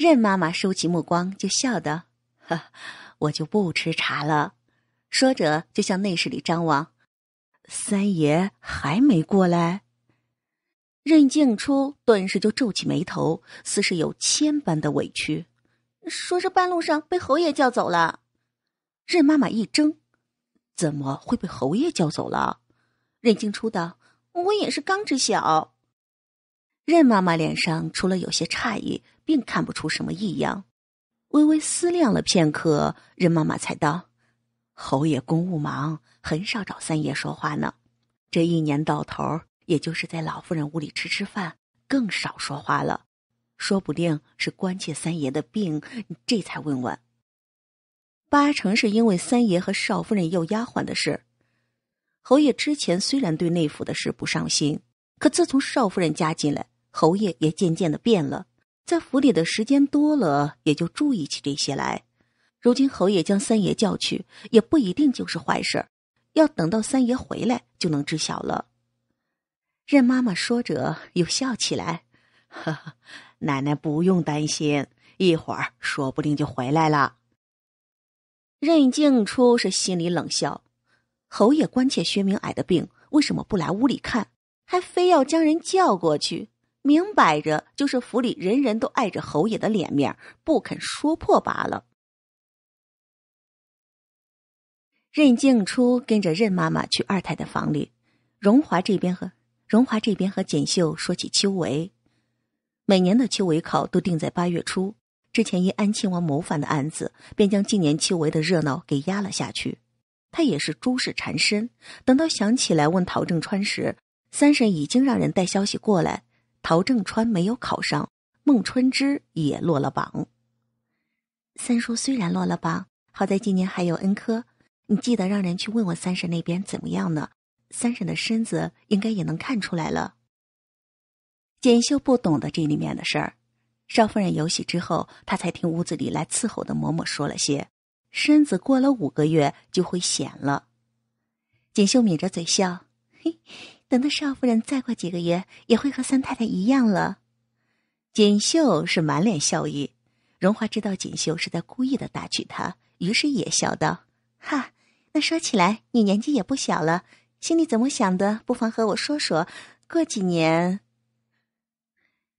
任妈妈收起目光，就笑道：“呵，我就不吃茶了。”说着就向内室里张望。三爷还没过来。任静初顿时就皱起眉头，似是有千般的委屈，说是半路上被侯爷叫走了。任妈妈一怔：“怎么会被侯爷叫走了？”任静初道：“我也是刚知晓。”任妈妈脸上除了有些诧异。并看不出什么异样，微微思量了片刻，任妈妈才道：“侯爷公务忙，很少找三爷说话呢。这一年到头，也就是在老夫人屋里吃吃饭，更少说话了。说不定是关切三爷的病，这才问问。八成是因为三爷和少夫人要丫鬟的事。侯爷之前虽然对内府的事不上心，可自从少夫人家进来，侯爷也渐渐的变了。”在府里的时间多了，也就注意起这些来。如今侯爷将三爷叫去，也不一定就是坏事儿。要等到三爷回来，就能知晓了。任妈妈说着，又笑起来：“奶奶不用担心，一会儿说不定就回来了。”任静初是心里冷笑：侯爷关切薛明矮的病，为什么不来屋里看，还非要将人叫过去？明摆着就是府里人人都碍着侯爷的脸面不肯说破罢了。任静初跟着任妈妈去二太太房里，荣华这边和荣华这边和锦绣说起秋闱，每年的秋闱考都定在八月初，之前因安亲王谋反的案子，便将今年秋闱的热闹给压了下去。他也是诸事缠身，等到想起来问陶正川时，三婶已经让人带消息过来。陶正川没有考上，孟春之也落了榜。三叔虽然落了榜，好在今年还有恩科。你记得让人去问问三婶那边怎么样呢？三婶的身子应该也能看出来了。锦绣不懂得这里面的事儿，少夫人有喜之后，她才听屋子里来伺候的嬷嬷说了些，身子过了五个月就会显了。锦绣抿着嘴笑，嘿。等到少夫人再过几个月，也会和三太太一样了。锦绣是满脸笑意，荣华知道锦绣是在故意的打趣她，于是也笑道：“哈，那说起来，你年纪也不小了，心里怎么想的，不妨和我说说。过几年。”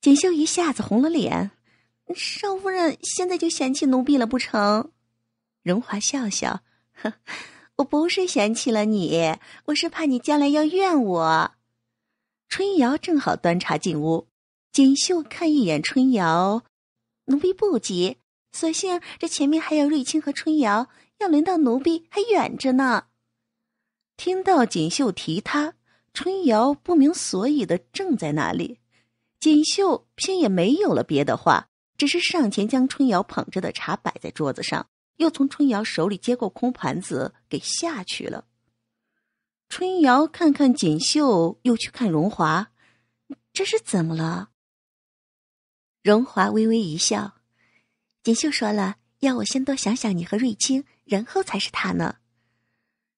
锦绣一下子红了脸，少夫人现在就嫌弃奴婢了不成？荣华笑笑，呵。我不是嫌弃了你，我是怕你将来要怨我。春瑶正好端茶进屋，锦绣看一眼春瑶，奴婢不急，索性这前面还有瑞清和春瑶，要轮到奴婢还远着呢。听到锦绣提他，春瑶不明所以的怔在那里，锦绣偏也没有了别的话，只是上前将春瑶捧着的茶摆在桌子上。又从春瑶手里接过空盘子，给下去了。春瑶看看锦绣，又去看荣华，这是怎么了？荣华微微一笑，锦绣说了，要我先多想想你和瑞青，然后才是他呢。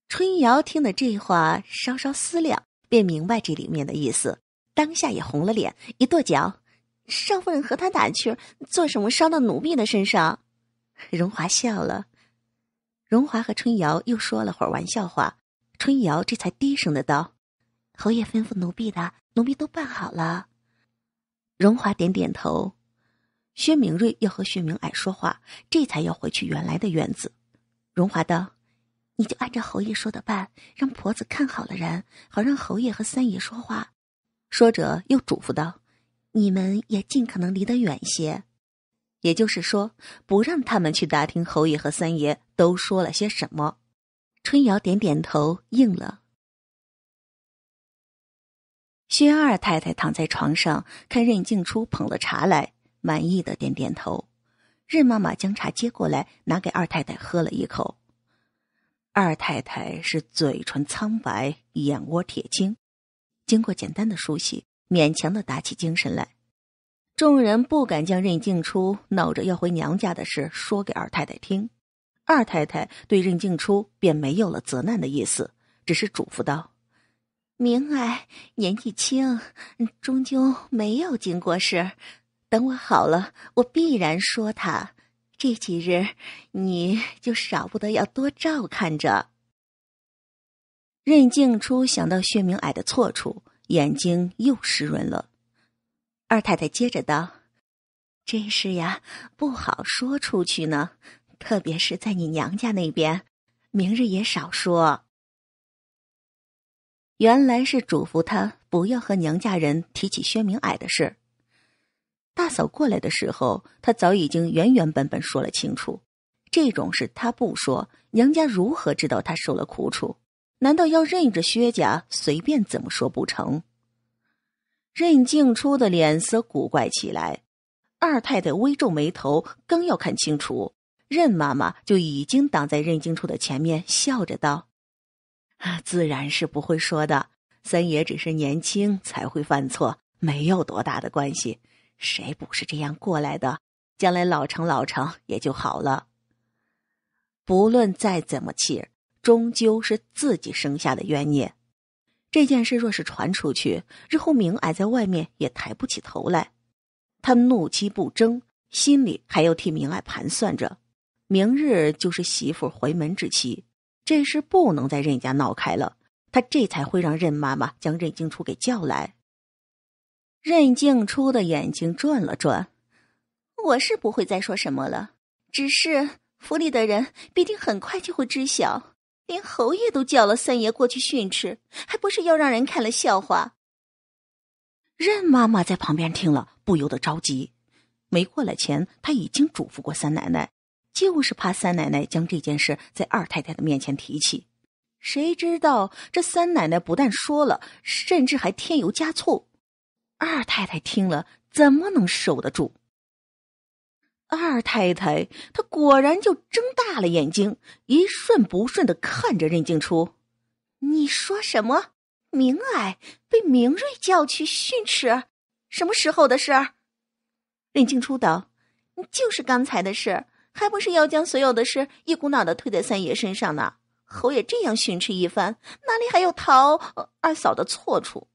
春瑶听了这话，稍稍思量，便明白这里面的意思，当下也红了脸，一跺脚：“少夫人和他打趣，做什么伤到奴婢的身上？”荣华笑了，荣华和春瑶又说了会儿玩笑话，春瑶这才低声的道：“侯爷吩咐奴婢的，奴婢都办好了。”荣华点点头。薛明瑞要和薛明矮说话，这才要回去原来的院子。荣华道：“你就按照侯爷说的办，让婆子看好了人，好让侯爷和三爷说话。”说着又嘱咐道：“你们也尽可能离得远些。”也就是说，不让他们去打听侯爷和三爷都说了些什么。春瑶点点头，应了。薛二太太躺在床上，看任静初捧了茶来，满意的点点头。任妈妈将茶接过来，拿给二太太喝了一口。二太太是嘴唇苍白，眼窝铁青，经过简单的梳洗，勉强的打起精神来。众人不敢将任静初闹着要回娘家的事说给二太太听，二太太对任静初便没有了责难的意思，只是嘱咐道：“明矮年纪轻，终究没有经过事，等我好了，我必然说他。这几日，你就少不得要多照看着。”任静初想到薛明矮的错处，眼睛又湿润了。二太太接着道：“这事呀，不好说出去呢，特别是在你娘家那边。明日也少说。”原来是嘱咐他不要和娘家人提起薛明矮的事。大嫂过来的时候，他早已经原原本本说了清楚。这种事他不说，娘家如何知道他受了苦楚？难道要任着薛家随便怎么说不成？任静初的脸色古怪起来，二太太微皱眉头，刚要看清楚，任妈妈就已经挡在任静初的前面，笑着道：“啊，自然是不会说的。三爷只是年轻才会犯错，没有多大的关系。谁不是这样过来的？将来老成老成也就好了。不论再怎么气，终究是自己生下的冤孽。”这件事若是传出去，日后明矮在外面也抬不起头来。他怒其不争，心里还要替明矮盘算着。明日就是媳妇回门之期，这事不能在任家闹开了。他这才会让任妈妈将任静初给叫来。任静初的眼睛转了转，我是不会再说什么了。只是府里的人必定很快就会知晓。连侯爷都叫了三爷过去训斥，还不是要让人看了笑话？任妈妈在旁边听了，不由得着急。没过来前，她已经嘱咐过三奶奶，就是怕三奶奶将这件事在二太太的面前提起。谁知道这三奶奶不但说了，甚至还添油加醋。二太太听了，怎么能受得住？二太太，她果然就睁大了眼睛，一瞬不瞬的看着任静初。你说什么？明矮被明瑞叫去训斥，什么时候的事？任静初道：“就是刚才的事，还不是要将所有的事一股脑的推在三爷身上呢？侯爷这样训斥一番，哪里还有逃二嫂的错处？”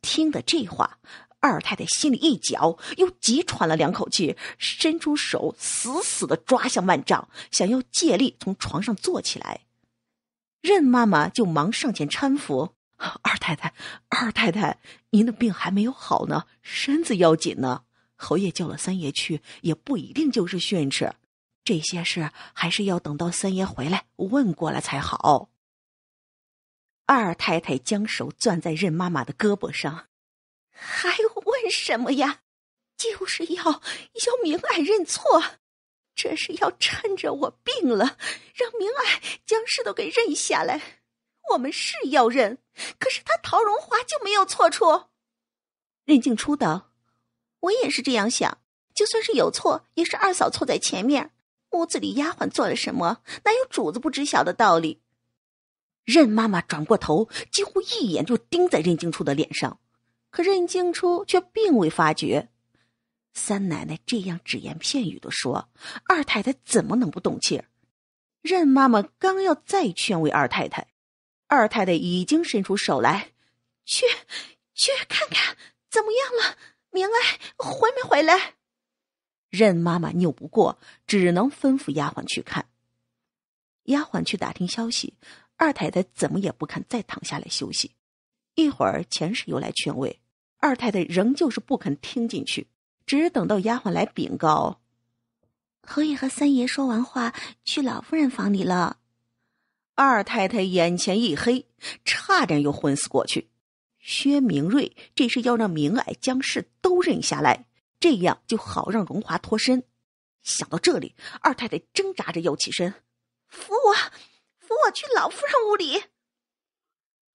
听的这话。二太太心里一绞，又急喘了两口气，伸出手死死的抓向万丈，想要借力从床上坐起来。任妈妈就忙上前搀扶：“二太太，二太太，您的病还没有好呢，身子要紧呢。侯爷叫了三爷去，也不一定就是训斥。这些事还是要等到三爷回来问过了才好。”二太太将手攥在任妈妈的胳膊上。还问什么呀？就是要要明矮认错，这是要趁着我病了，让明矮将事都给认下来。我们是要认，可是他陶荣华就没有错处。任静初道：“我也是这样想，就算是有错，也是二嫂错在前面。屋子里丫鬟做了什么，哪有主子不知晓的道理？”任妈妈转过头，几乎一眼就盯在任静初的脸上。可任静初却并未发觉，三奶奶这样只言片语的说，二太太怎么能不动气任妈妈刚要再劝慰二太太，二太太已经伸出手来，去去看看怎么样了，明儿回没回来？任妈妈拗不过，只能吩咐丫鬟去看。丫鬟去打听消息，二太太怎么也不肯再躺下来休息，一会儿钱氏又来劝慰。二太太仍旧是不肯听进去，只等到丫鬟来禀告，侯爷和三爷说完话，去老夫人房里了。二太太眼前一黑，差点又昏死过去。薛明瑞这是要让明矮将事都认下来，这样就好让荣华脱身。想到这里，二太太挣扎着要起身，扶我，扶我去老夫人屋里。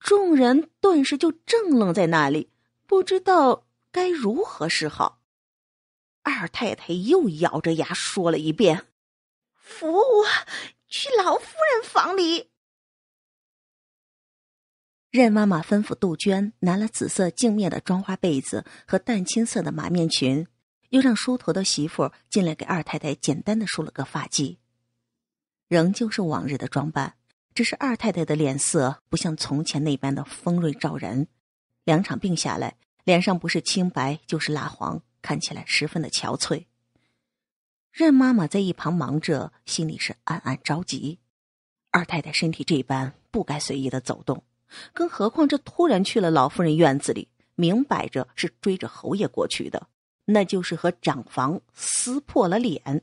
众人顿时就怔愣在那里。不知道该如何是好，二太太又咬着牙说了一遍：“扶我去老夫人房里。”任妈妈吩咐杜鹃拿了紫色镜面的妆花被子和淡青色的马面裙，又让梳头的媳妇进来给二太太简单的梳了个发髻，仍旧是往日的装扮，只是二太太的脸色不像从前那般的锋锐照人。两场病下来，脸上不是青白就是蜡黄，看起来十分的憔悴。任妈妈在一旁忙着，心里是暗暗着急。二太太身体这般，不该随意的走动，更何况这突然去了老夫人院子里，明摆着是追着侯爷过去的，那就是和长房撕破了脸。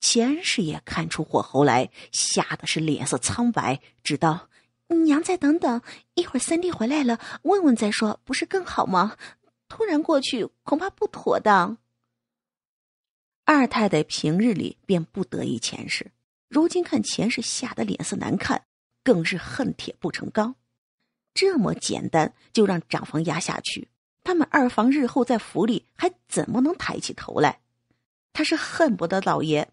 钱师爷看出火候来，吓得是脸色苍白，只道。娘，再等等，一会儿三弟回来了，问问再说，不是更好吗？突然过去恐怕不妥当。二太太平日里便不得意，前世如今看前世吓得脸色难看，更是恨铁不成钢。这么简单就让长房压下去，他们二房日后在府里还怎么能抬起头来？他是恨不得老爷，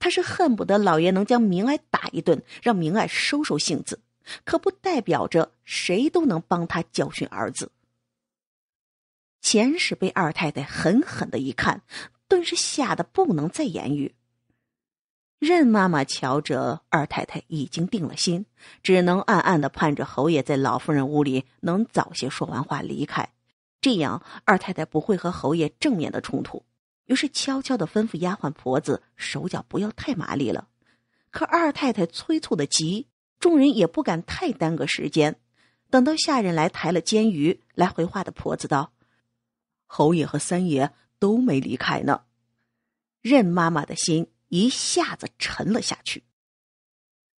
他是恨不得老爷能将明爱打一顿，让明爱收收性子。可不代表着谁都能帮他教训儿子。钱氏被二太太狠狠的一看，顿时吓得不能再言语。任妈妈瞧着二太太已经定了心，只能暗暗的盼着侯爷在老夫人屋里能早些说完话离开，这样二太太不会和侯爷正面的冲突。于是悄悄的吩咐丫鬟婆子手脚不要太麻利了。可二太太催促的急。众人也不敢太耽搁时间，等到下人来抬了煎鱼来回话的婆子道：“侯爷和三爷都没离开呢。”任妈妈的心一下子沉了下去。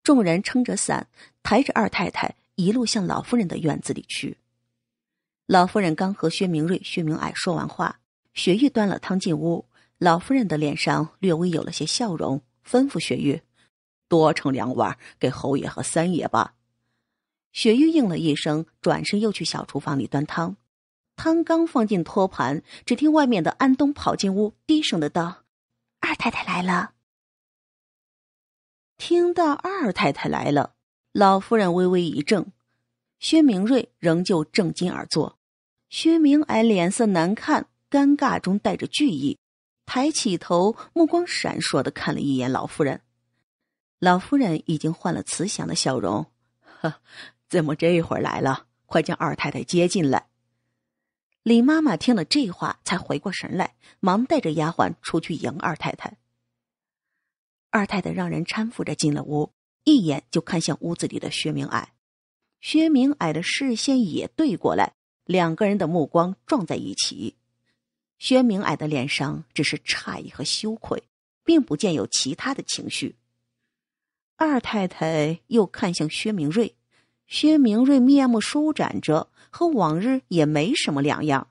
众人撑着伞，抬着二太太，一路向老夫人的院子里去。老夫人刚和薛明瑞、薛明爱说完话，雪玉端了汤进屋，老夫人的脸上略微有了些笑容，吩咐雪玉。多盛两碗给侯爷和三爷吧。雪玉应了一声，转身又去小厨房里端汤。汤刚放进托盘，只听外面的安东跑进屋，低声的道：“二太太来了。”听到二太太来了，老夫人微微一怔，薛明瑞仍旧正襟而坐，薛明霭脸色难看，尴尬中带着惧意，抬起头，目光闪烁的看了一眼老夫人。老夫人已经换了慈祥的笑容，呵，怎么这会儿来了？快将二太太接进来。李妈妈听了这话才回过神来，忙带着丫鬟出去迎二太太。二太太让人搀扶着进了屋，一眼就看向屋子里的薛明矮，薛明矮的视线也对过来，两个人的目光撞在一起。薛明矮的脸上只是诧异和羞愧，并不见有其他的情绪。二太太又看向薛明瑞，薛明瑞面目舒展着，和往日也没什么两样。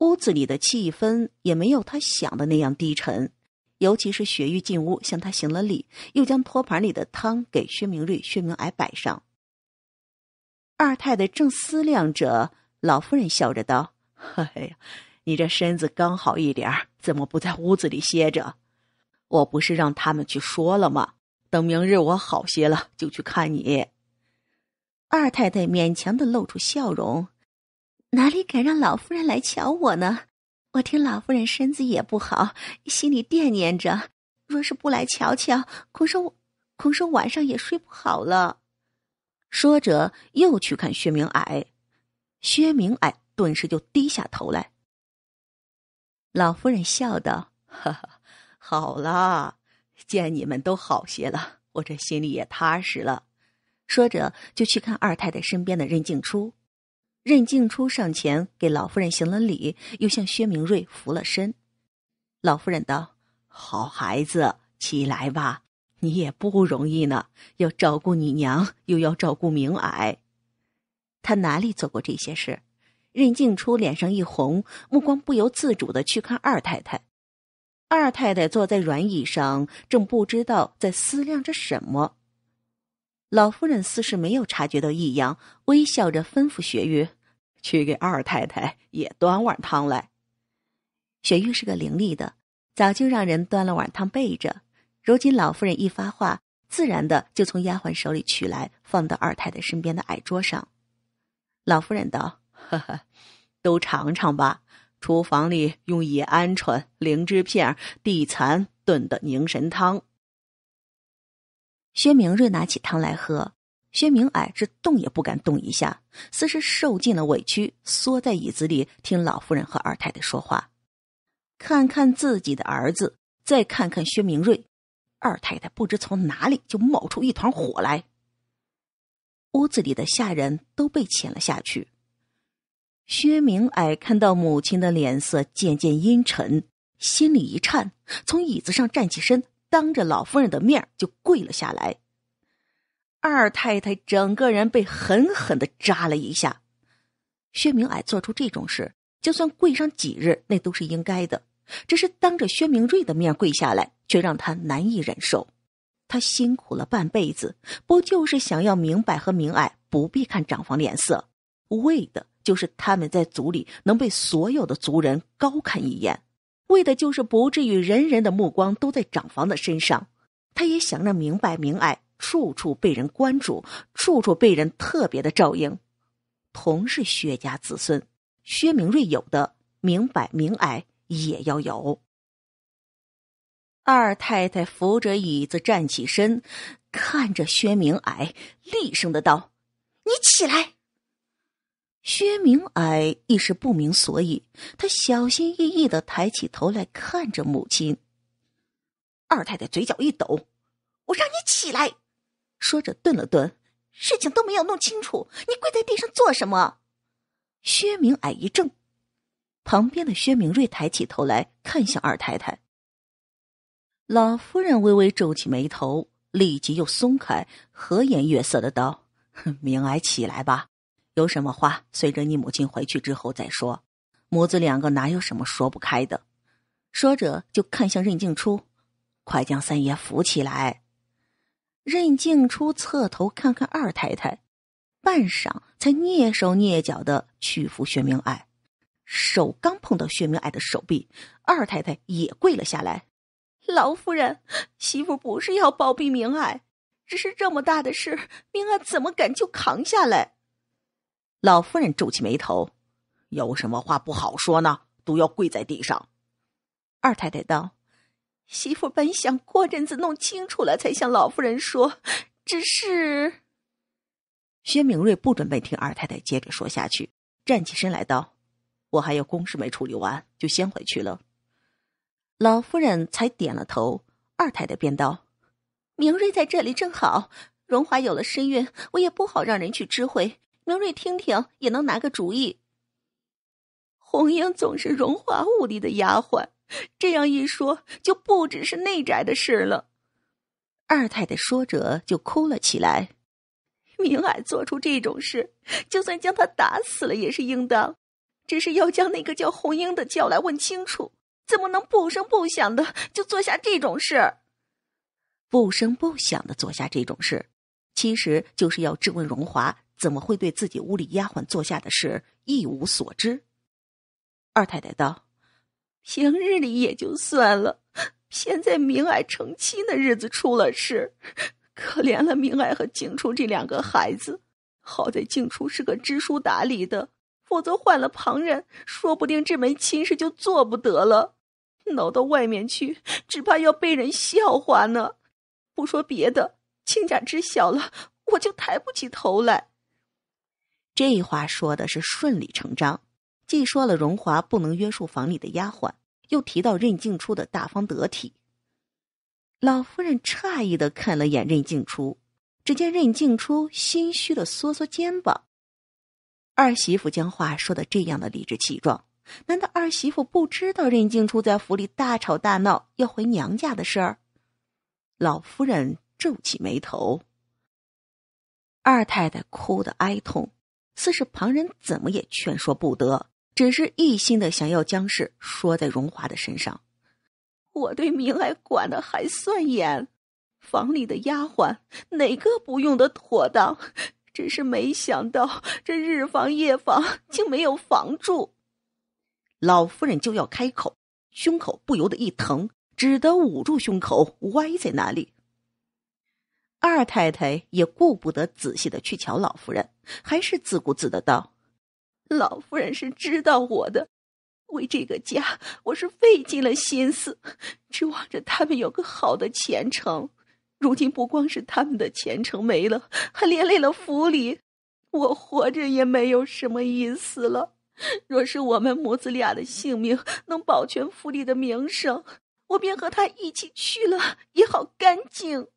屋子里的气氛也没有他想的那样低沉，尤其是雪玉进屋向他行了礼，又将托盘里的汤给薛明瑞、薛明矮摆上。二太太正思量着，老夫人笑着道：“嘿呀，你这身子刚好一点，怎么不在屋子里歇着？我不是让他们去说了吗？”等明日我好些了，就去看你。二太太勉强的露出笑容，哪里敢让老夫人来瞧我呢？我听老夫人身子也不好，心里惦念着，若是不来瞧瞧，恐说恐说晚上也睡不好了。说着又去看薛明矮，薛明矮顿时就低下头来。老夫人笑道：“ 好了。”见你们都好些了，我这心里也踏实了。说着，就去看二太太身边的任静初。任静初上前给老夫人行了礼，又向薛明瑞扶了身。老夫人道：“好孩子，起来吧。你也不容易呢，要照顾你娘，又要照顾明矮。他哪里做过这些事？”任静初脸上一红，目光不由自主的去看二太太。二太太坐在软椅上，正不知道在思量着什么。老夫人似是没有察觉到异样，微笑着吩咐雪玉：“去给二太太也端碗汤来。”雪玉是个伶俐的，早就让人端了碗汤备着。如今老夫人一发话，自然的就从丫鬟手里取来，放到二太太身边的矮桌上。老夫人道：“都尝尝吧。”厨房里用野鹌鹑、灵芝片、地蚕炖的凝神汤。薛明瑞拿起汤来喝，薛明矮是动也不敢动一下，似是受尽了委屈，缩在椅子里听老夫人和二太太说话。看看自己的儿子，再看看薛明瑞，二太太不知从哪里就冒出一团火来。屋子里的下人都被遣了下去。薛明矮看到母亲的脸色渐渐阴沉，心里一颤，从椅子上站起身，当着老夫人的面就跪了下来。二太太整个人被狠狠的扎了一下。薛明矮做出这种事，就算跪上几日，那都是应该的。只是当着薛明瑞的面跪下来，却让他难以忍受。他辛苦了半辈子，不就是想要明白和明矮不必看长房脸色？为的就是他们在族里能被所有的族人高看一眼，为的就是不至于人人的目光都在长房的身上。他也想着明白明矮处处被人关注，处处被人特别的照应。同是薛家子孙，薛明瑞有的明白明矮也要有。二太太扶着椅子站起身，看着薛明矮，厉声的道：“你起来！”薛明矮一时不明所以，他小心翼翼的抬起头来看着母亲。二太太嘴角一抖：“我让你起来。”说着顿了顿，“事情都没有弄清楚，你跪在地上做什么？”薛明矮一怔，旁边的薛明瑞抬起头来看向二太太。老夫人微微皱起眉头，立即又松开，和颜悦色的道：“明矮起来吧。”有什么话，随着你母亲回去之后再说。母子两个哪有什么说不开的？说着，就看向任静初：“快将三爷扶起来。”任静初侧头看看二太太，半晌才蹑手蹑脚的去扶薛明爱。手刚碰到薛明爱的手臂，二太太也跪了下来：“老夫人，媳妇不是要包庇明爱，只是这么大的事，明爱怎么敢就扛下来？”老夫人皱起眉头：“有什么话不好说呢？都要跪在地上。”二太太道：“媳妇本想过阵子弄清楚了才向老夫人说，只是……”薛明瑞不准备听二太太接着说下去，站起身来道：“我还有公事没处理完，就先回去了。”老夫人才点了头，二太太便道：“明瑞在这里正好，荣华有了身孕，我也不好让人去知会。”明瑞，听听也能拿个主意。红英总是荣华屋里的丫鬟，这样一说就不只是内宅的事了。二太太说着就哭了起来。明海做出这种事，就算将他打死了也是应当，只是要将那个叫红英的叫来问清楚。怎么能不声不响的就做下这种事不声不响的做下这种事，其实就是要质问荣华。怎么会对自己屋里丫鬟做下的事一无所知？二太太道：“平日里也就算了，现在明爱成亲的日子出了事，可怜了明爱和静初这两个孩子。好在静初是个知书达理的，否则换了旁人，说不定这门亲事就做不得了。闹到外面去，只怕要被人笑话呢。不说别的，亲家知晓了，我就抬不起头来。”这话说的是顺理成章，既说了荣华不能约束房里的丫鬟，又提到任静初的大方得体。老夫人诧异的看了眼任静初，只见任静初心虚的缩缩肩膀。二媳妇将话说的这样的理直气壮，难道二媳妇不知道任静初在府里大吵大闹要回娘家的事儿？老夫人皱起眉头。二太太哭的哀痛。似是旁人怎么也劝说不得，只是一心的想要将事说在荣华的身上。我对明来管的还算严，房里的丫鬟哪个不用的妥当？真是没想到这日防夜防竟没有防住。老夫人就要开口，胸口不由得一疼，只得捂住胸口，歪在那里。二太太也顾不得仔细的去瞧老夫人，还是自顾自的道：“老夫人是知道我的，为这个家，我是费尽了心思，指望着他们有个好的前程。如今不光是他们的前程没了，还连累了府里，我活着也没有什么意思了。若是我们母子俩的性命能保全府里的名声，我便和他一起去了也好干净。”